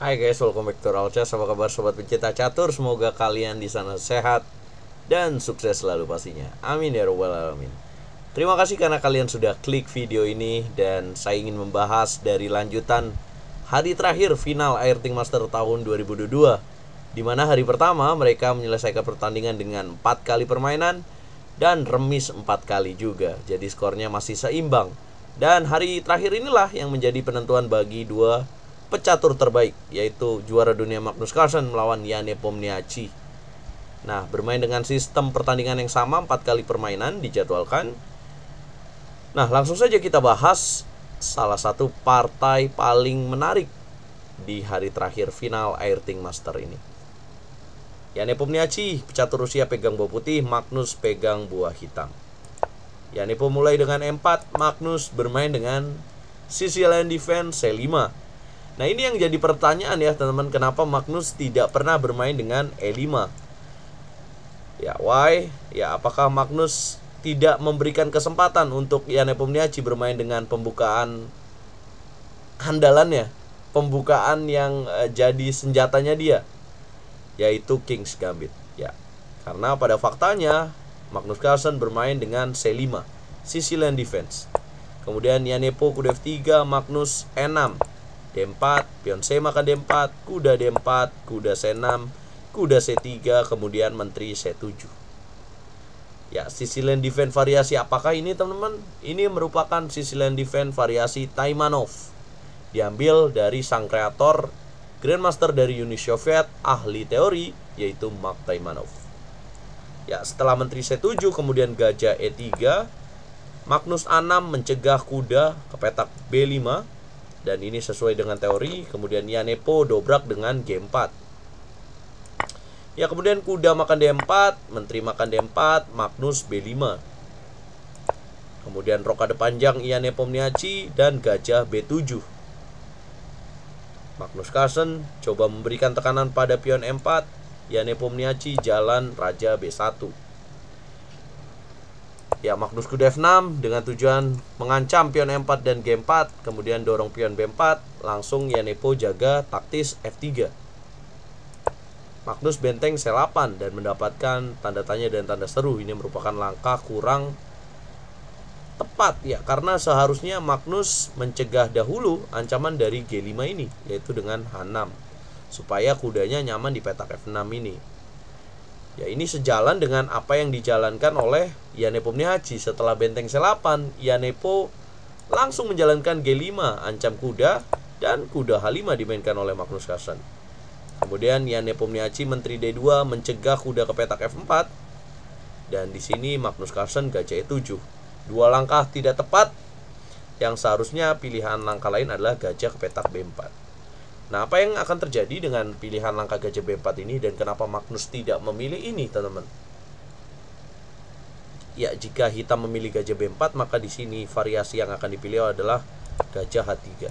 Hai guys, welcome back to Ralchas. Apa kabar sobat pencinta catur? Semoga kalian di sana sehat dan sukses selalu pastinya. Amin ya robbal alamin. Terima kasih karena kalian sudah klik video ini dan saya ingin membahas dari lanjutan hari terakhir final air Airting Master tahun 2022 di mana hari pertama mereka menyelesaikan pertandingan dengan 4 kali permainan dan remis 4 kali juga. Jadi skornya masih seimbang. Dan hari terakhir inilah yang menjadi penentuan bagi dua pecatur terbaik yaitu juara dunia Magnus Carlsen melawan Yane Pomniachi. Nah, bermain dengan sistem pertandingan yang sama 4 kali permainan dijadwalkan. Nah, langsung saja kita bahas salah satu partai paling menarik di hari terakhir final Airting Master ini. Yane Pomniachi, pecatur Rusia pegang buah putih, Magnus pegang buah hitam. Yane mulai dengan M4, Magnus bermain dengan sisi lain defense C5 Nah ini yang jadi pertanyaan ya teman-teman Kenapa Magnus tidak pernah bermain dengan E5 Ya why? Ya apakah Magnus tidak memberikan kesempatan untuk Yane Pumniachi bermain dengan pembukaan handalannya Pembukaan yang eh, jadi senjatanya dia Yaitu King's Gambit Ya karena pada faktanya Magnus Carlsen bermain dengan C5 Sicilian Defense Kemudian Yanepo kuda 3 Magnus E6 D4, pion C maka D4, kuda D4, kuda C6, kuda C3, kemudian menteri C7. Ya, sisi land defense variasi apakah ini teman-teman? Ini merupakan sisi land defense variasi Taimanov. Diambil dari sang kreator Grandmaster dari Uni Soviet ahli teori yaitu Mark Taimanov. Ya, setelah menteri C7 kemudian gajah E3, Magnus A6 mencegah kuda ke petak B5 dan ini sesuai dengan teori kemudian Yanepo dobrak dengan G4 ya kemudian kuda makan D4 menteri makan D4 Magnus B5 kemudian rokade panjang Yanepo Mniachi dan gajah B7 Magnus Carlsen coba memberikan tekanan pada pion M4 Yanepo Mniachi jalan raja B1 Ya, Magnus f 6 dengan tujuan mengancam pion E4 dan G4, kemudian dorong pion B4, langsung Yanepo jaga taktis F3. Magnus benteng C8 dan mendapatkan tanda tanya dan tanda seru. Ini merupakan langkah kurang tepat ya karena seharusnya Magnus mencegah dahulu ancaman dari G5 ini yaitu dengan H6 supaya kudanya nyaman di petak F6 ini. Ya, ini sejalan dengan apa yang dijalankan oleh Yanepo Mnihaji setelah Benteng Selapan. Yanepo langsung menjalankan G5, ancam kuda, dan kuda H5 dimainkan oleh Magnus Carlsen. Kemudian Yanepo Mnihaji Menteri D2 mencegah kuda ke petak F4. Dan di sini Magnus Carlsen gajah e E7. Dua langkah tidak tepat yang seharusnya pilihan langkah lain adalah gajah ke petak B4. Nah, apa yang akan terjadi dengan pilihan langkah gajah B4 ini dan kenapa Magnus tidak memilih ini, teman-teman? Ya, jika hitam memilih gajah B4, maka di sini variasi yang akan dipilih adalah gajah H3.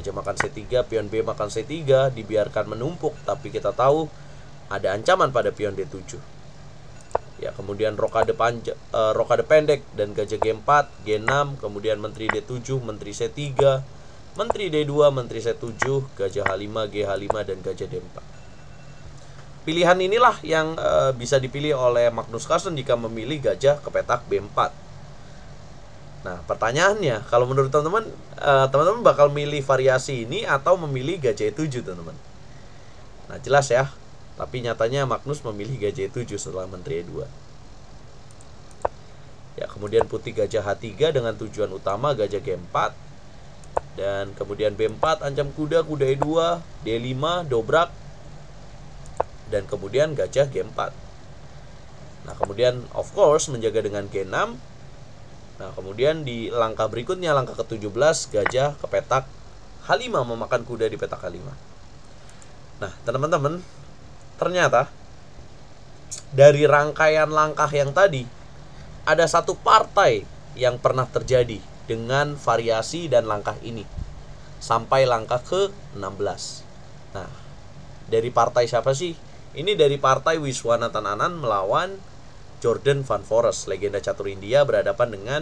Gajah makan C3, pion B makan C3, dibiarkan menumpuk, tapi kita tahu ada ancaman pada pion D7. Ya, kemudian rokade, panja, uh, eh, rokade pendek dan gajah G4, G6, kemudian menteri D7, menteri C3, Menteri D2, Menteri C7, Gajah H5, GH5, dan Gajah D4. Pilihan inilah yang e, bisa dipilih oleh Magnus Carlsen jika memilih gajah ke petak B4. Nah, pertanyaannya, kalau menurut teman-teman, e, teman-teman bakal milih variasi ini atau memilih gajah E7, teman-teman? Nah, jelas ya. Tapi nyatanya Magnus memilih gajah E7 setelah Menteri E2. Ya, kemudian putih gajah H3 dengan tujuan utama gajah G4 dan kemudian B4 ancam kuda, kuda E2, D5 dobrak dan kemudian gajah G4. Nah, kemudian of course menjaga dengan G6. Nah, kemudian di langkah berikutnya langkah ke-17 gajah ke petak H5 memakan kuda di petak H5. Nah, teman-teman, ternyata dari rangkaian langkah yang tadi ada satu partai yang pernah terjadi dengan variasi dan langkah ini sampai langkah ke 16. Nah, dari partai siapa sih? Ini dari partai Wiswana Tananan melawan Jordan Van Forest, legenda catur India berhadapan dengan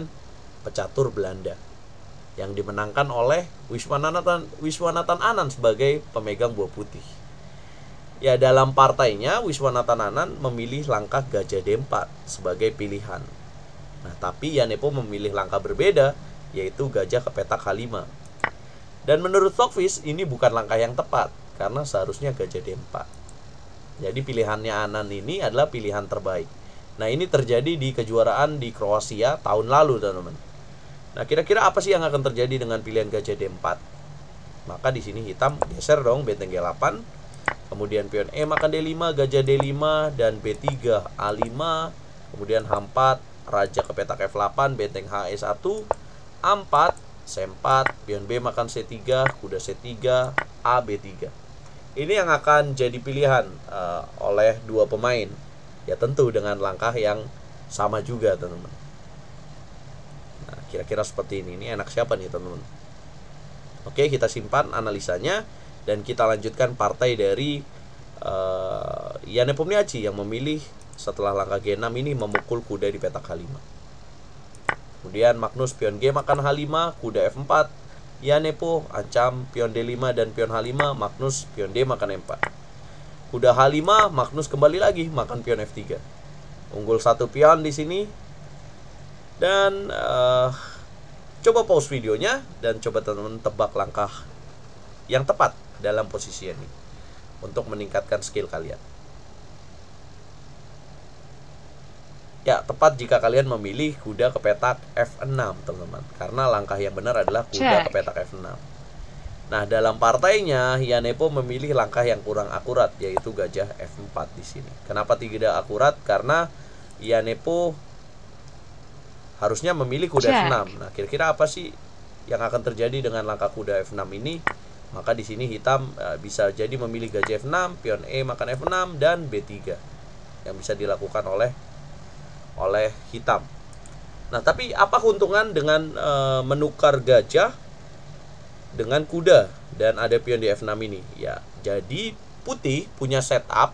pecatur Belanda yang dimenangkan oleh Wiswanathan Wiswanathan Anan sebagai pemegang buah putih. Ya dalam partainya Wiswanathan Anand memilih langkah gajah D4 sebagai pilihan. Nah tapi Yanepo memilih langkah berbeda yaitu gajah ke petak h 5 Dan menurut Stockfish, ini bukan langkah yang tepat, karena seharusnya gajah D4. Jadi pilihannya Anan ini adalah pilihan terbaik. Nah ini terjadi di kejuaraan di Kroasia tahun lalu teman-teman. Nah kira-kira apa sih yang akan terjadi dengan pilihan gajah D4? Maka di sini hitam geser dong benteng G8. Kemudian pion E makan D5, gajah D5, dan B3 A5. Kemudian H4, raja ke petak F8, benteng HE1. A4, C4, pion B makan C3, kuda C3, A B3. Ini yang akan jadi pilihan uh, oleh dua pemain. Ya tentu dengan langkah yang sama juga, teman-teman. Nah, kira-kira seperti ini. Ini enak siapa nih, teman-teman? Oke, kita simpan analisanya dan kita lanjutkan partai dari uh, Yane Pumniaci yang memilih setelah langkah G6 ini memukul kuda di petak H5. Kemudian Magnus pion G makan H5, kuda F4. Ya Nepo ancam pion D5 dan pion H5, Magnus pion D makan M4. Kuda H5, Magnus kembali lagi makan pion F3. Unggul satu pion di sini. Dan uh, coba pause videonya dan coba teman-teman tebak langkah yang tepat dalam posisi ini untuk meningkatkan skill kalian. Ya, tepat jika kalian memilih kuda ke petak F6, teman-teman. Karena langkah yang benar adalah kuda Check. ke petak F6. Nah, dalam partainya, Yanepo memilih langkah yang kurang akurat, yaitu gajah F4 di sini. Kenapa tidak akurat? Karena Yanepo harusnya memilih kuda Check. F6. Nah, kira-kira apa sih yang akan terjadi dengan langkah kuda F6 ini? Maka di sini hitam eh, bisa jadi memilih gajah F6, pion E makan F6 dan B3 yang bisa dilakukan oleh oleh hitam. Nah, tapi apa keuntungan dengan e, menukar gajah dengan kuda dan ada pion di F6 ini? Ya, jadi putih punya setup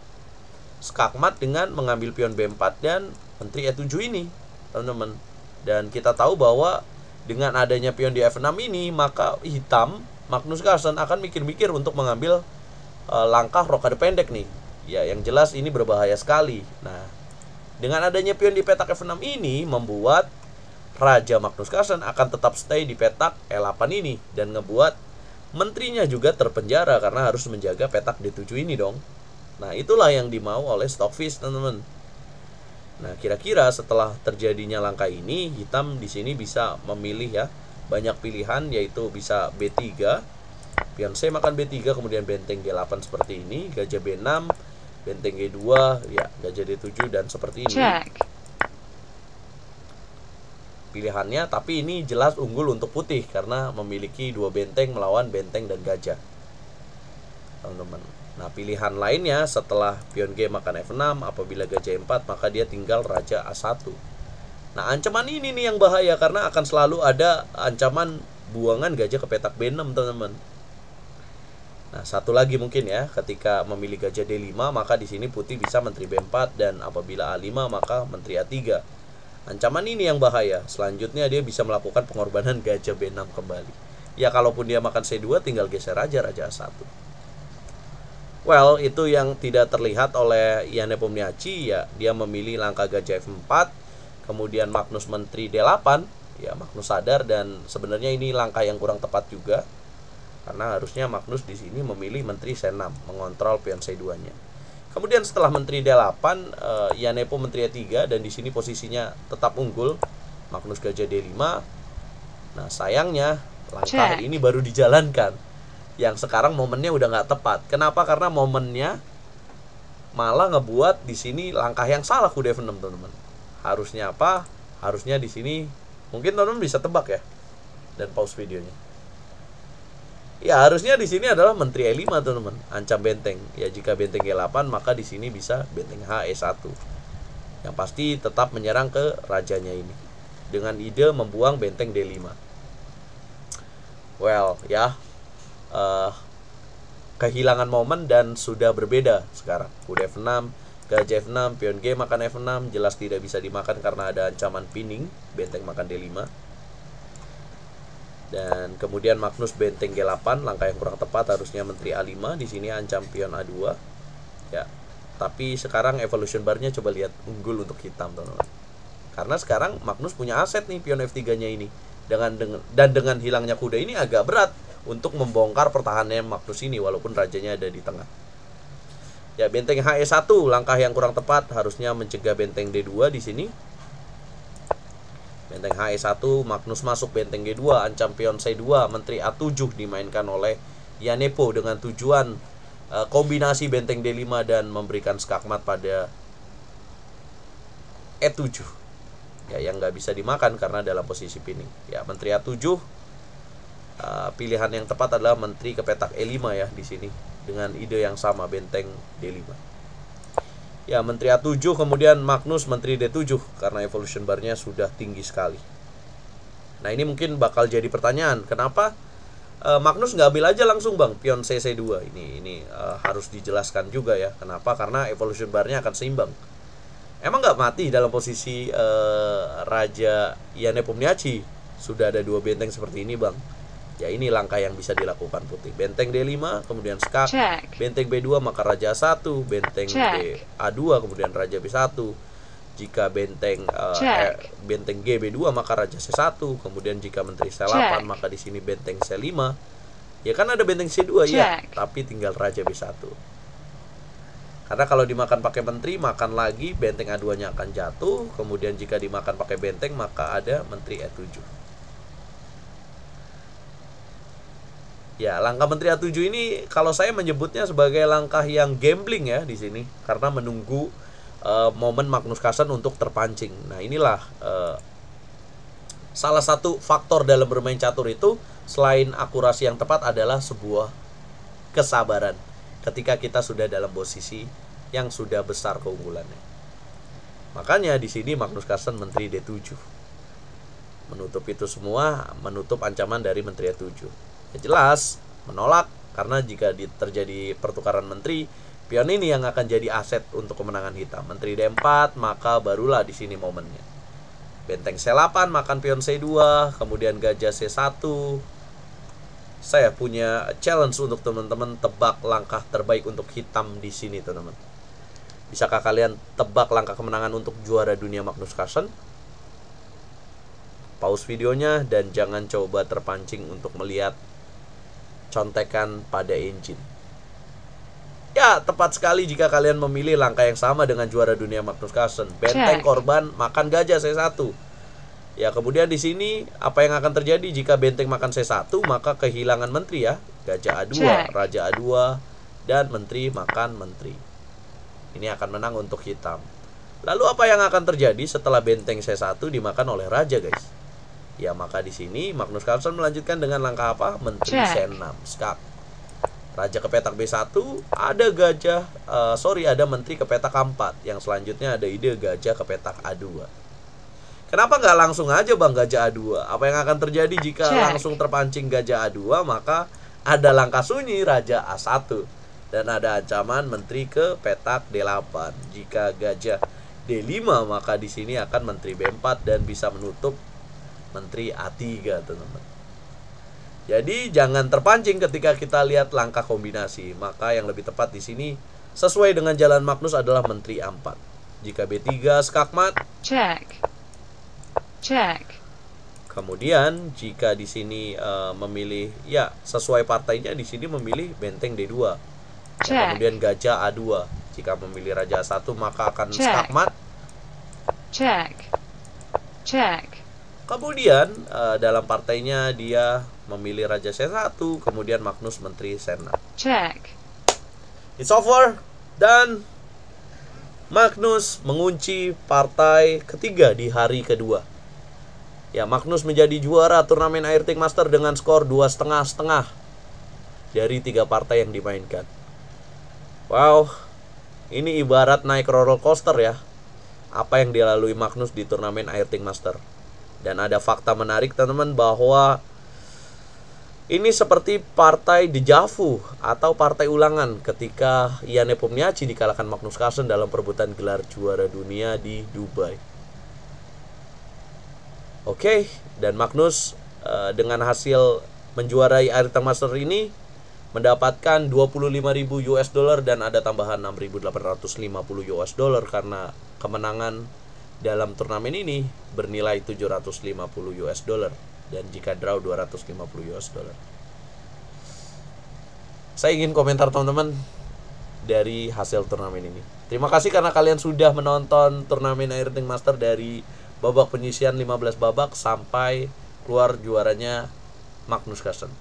skakmat dengan mengambil pion B4 dan menteri E7 ini, teman-teman. Dan kita tahu bahwa dengan adanya pion di F6 ini, maka hitam Magnus Carlsen akan mikir-mikir untuk mengambil e, langkah rokade pendek nih. Ya, yang jelas ini berbahaya sekali. Nah, dengan adanya pion di petak F6 ini membuat Raja Magnus Carlsen akan tetap stay di petak E8 ini dan ngebuat menterinya juga terpenjara karena harus menjaga petak D7 ini dong. Nah, itulah yang dimau oleh Stockfish, teman-teman. Nah, kira-kira setelah terjadinya langkah ini, hitam di sini bisa memilih ya. Banyak pilihan yaitu bisa B3, pion C makan B3 kemudian benteng G8 seperti ini, gajah B6, benteng G2 ya gajah D7 dan seperti ini Check. pilihannya tapi ini jelas unggul untuk putih karena memiliki dua benteng melawan benteng dan gajah teman-teman nah pilihan lainnya setelah pion G makan F6 apabila gajah E4 maka dia tinggal raja A1 nah ancaman ini nih yang bahaya karena akan selalu ada ancaman buangan gajah ke petak B6 teman-teman Nah, satu lagi mungkin ya, ketika memilih gajah D5, maka di sini putih bisa menteri B4 dan apabila A5 maka menteri A3. Ancaman ini yang bahaya. Selanjutnya dia bisa melakukan pengorbanan gajah B6 kembali. Ya kalaupun dia makan C2 tinggal geser aja raja A1. Well, itu yang tidak terlihat oleh Ian Nepomniachtchi ya, dia memilih langkah gajah F4, kemudian Magnus menteri D8, ya Magnus sadar dan sebenarnya ini langkah yang kurang tepat juga karena harusnya Magnus di sini memilih menteri C6 mengontrol pion C2-nya. Kemudian setelah menteri D8, eh, Yanepo menteri E3 dan di sini posisinya tetap unggul Magnus gajah D5. Nah, sayangnya langkah Check. ini baru dijalankan. Yang sekarang momennya udah nggak tepat. Kenapa? Karena momennya malah ngebuat di sini langkah yang salah kuda F6, teman-teman. Harusnya apa? Harusnya di sini mungkin teman-teman bisa tebak ya. Dan pause videonya. Ya harusnya di sini adalah menteri E5 teman-teman, ancam benteng. Ya jika benteng G8 e maka di sini bisa benteng H E1. Yang pasti tetap menyerang ke rajanya ini dengan ide membuang benteng D5. Well, ya uh, kehilangan momen dan sudah berbeda sekarang. Kuda F6, gajah F6, pion G makan F6 jelas tidak bisa dimakan karena ada ancaman pinning. benteng makan D5. Dan kemudian Magnus Benteng G8 langkah yang kurang tepat harusnya menteri A5 di sini ancam pion A2. Ya. Tapi sekarang evolution barnya coba lihat unggul untuk hitam teman-teman. Karena sekarang Magnus punya aset nih pion F3-nya ini. Dengan, dengan dan dengan hilangnya kuda ini agak berat untuk membongkar pertahanannya Magnus ini walaupun rajanya ada di tengah. Ya, benteng HE1 langkah yang kurang tepat harusnya mencegah benteng D2 di sini Benteng HE1, Magnus masuk benteng G2, ancam pion C2, menteri A7 dimainkan oleh Yanepo dengan tujuan e, kombinasi benteng D5 dan memberikan skakmat pada E7. Ya, yang nggak bisa dimakan karena dalam posisi pining. Ya, menteri A7 e, eh, pilihan yang tepat adalah menteri ke petak E5 ya di sini dengan ide yang sama benteng D5. Ya, menteri A7 kemudian Magnus menteri D7 karena evolution barnya sudah tinggi sekali. Nah, ini mungkin bakal jadi pertanyaan, kenapa uh, Magnus nggak ambil aja langsung, Bang, pion CC2. Ini ini uh, harus dijelaskan juga ya, kenapa? Karena evolution barnya akan seimbang. Emang nggak mati dalam posisi uh, Raja Yane sudah ada dua benteng seperti ini, Bang. Ya ini langkah yang bisa dilakukan Putih. Benteng D5, kemudian skak. Check. Benteng B2 maka raja 1, benteng A2 kemudian raja B1. Jika benteng uh, eh, benteng G B2 maka raja C1, kemudian jika menteri C8 Check. maka di sini benteng C5. Ya kan ada benteng C2 Check. ya, tapi tinggal raja B1. Karena kalau dimakan pakai menteri, makan lagi benteng A2-nya akan jatuh. Kemudian jika dimakan pakai benteng, maka ada menteri E7. Ya, langkah Menteri A7 ini kalau saya menyebutnya sebagai langkah yang gambling ya di sini karena menunggu uh, momen Magnus Carlsen untuk terpancing. Nah, inilah uh, salah satu faktor dalam bermain catur itu selain akurasi yang tepat adalah sebuah kesabaran ketika kita sudah dalam posisi yang sudah besar keunggulannya. Makanya di sini Magnus Carlsen Menteri D7 menutup itu semua, menutup ancaman dari Menteri A7. Ya jelas menolak karena jika terjadi pertukaran menteri, pion ini yang akan jadi aset untuk kemenangan hitam. Menteri D4, maka barulah di sini momennya. Benteng C8 makan pion C2, kemudian gajah C1. Saya punya challenge untuk teman-teman tebak langkah terbaik untuk hitam di sini, teman-teman. Bisakah kalian tebak langkah kemenangan untuk juara dunia Magnus Carlsen? Pause videonya dan jangan coba terpancing untuk melihat contekan pada engine. Ya, tepat sekali jika kalian memilih langkah yang sama dengan juara dunia Magnus Carlsen. Benteng korban makan gajah C1. Ya, kemudian di sini apa yang akan terjadi jika benteng makan C1, maka kehilangan menteri ya. Gajah A2, Check. Raja A2, dan menteri makan menteri. Ini akan menang untuk hitam. Lalu apa yang akan terjadi setelah benteng C1 dimakan oleh raja, guys? Ya maka di sini Magnus Carlsen melanjutkan dengan langkah apa? Menteri Skak. Raja ke petak B1, ada gajah, uh, sorry ada menteri ke petak A4. Yang selanjutnya ada ide gajah ke petak A2. Kenapa nggak langsung aja bang gajah A2? Apa yang akan terjadi jika Check. langsung terpancing gajah A2? Maka ada langkah sunyi raja A1 dan ada ancaman menteri ke petak D8. Jika gajah D5 maka di sini akan menteri B4 dan bisa menutup Menteri A3 teman-teman jadi jangan terpancing ketika kita lihat langkah kombinasi maka yang lebih tepat di sini sesuai dengan jalan Magnus adalah Menteri A4 jika B3 skakmat check check kemudian jika di sini uh, memilih ya sesuai partainya di sini memilih benteng D2 ya, check. kemudian gajah A2 jika memilih raja satu maka akan skakmat check check Kemudian uh, dalam partainya dia memilih Raja C1, kemudian Magnus Menteri Sena. Check. It's over. Dan Magnus mengunci partai ketiga di hari kedua. Ya, Magnus menjadi juara turnamen Air Airtik Master dengan skor dua setengah setengah dari tiga partai yang dimainkan. Wow, ini ibarat naik roller coaster ya. Apa yang dilalui Magnus di turnamen Air Airtik Master. Dan ada fakta menarik teman-teman bahwa ini seperti partai dejavu atau partai ulangan ketika Yane Nepomniachtchi dikalahkan Magnus Carlsen dalam perebutan gelar juara dunia di Dubai. Oke, dan Magnus uh, dengan hasil menjuarai Arita Master ini mendapatkan 25.000 US dollar dan ada tambahan 6.850 US dollar karena kemenangan dalam turnamen ini bernilai 750 US dollar dan jika draw 250 US dollar. Saya ingin komentar teman-teman dari hasil turnamen ini. Terima kasih karena kalian sudah menonton turnamen Airting Master dari babak penyisian 15 babak sampai keluar juaranya Magnus Carlsen.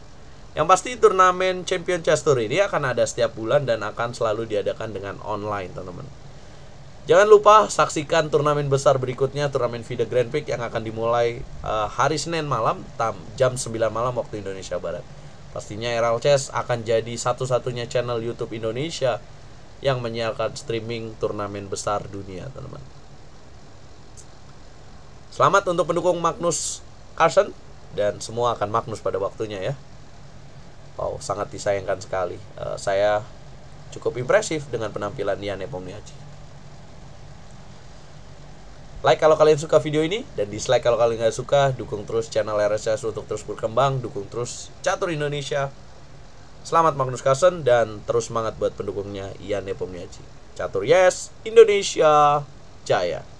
Yang pasti turnamen Champion Chess Tour ini akan ada setiap bulan dan akan selalu diadakan dengan online, teman-teman. Jangan lupa saksikan turnamen besar berikutnya, turnamen FIDE Grand Prix yang akan dimulai uh, hari Senin malam tam, jam 9 malam waktu Indonesia Barat. Pastinya RL Chess akan jadi satu-satunya channel YouTube Indonesia yang menyiarkan streaming turnamen besar dunia, teman-teman. Selamat untuk pendukung Magnus Carson dan semua akan Magnus pada waktunya ya. Wow, sangat disayangkan sekali. Uh, saya cukup impresif dengan penampilan Nia Nepomniachtchi. Like kalau kalian suka video ini dan dislike kalau kalian nggak suka. Dukung terus channel RSS untuk terus berkembang. Dukung terus Catur Indonesia. Selamat Magnus Carlsen dan terus semangat buat pendukungnya Ian Nepomniachtchi. Catur Yes, Indonesia Jaya.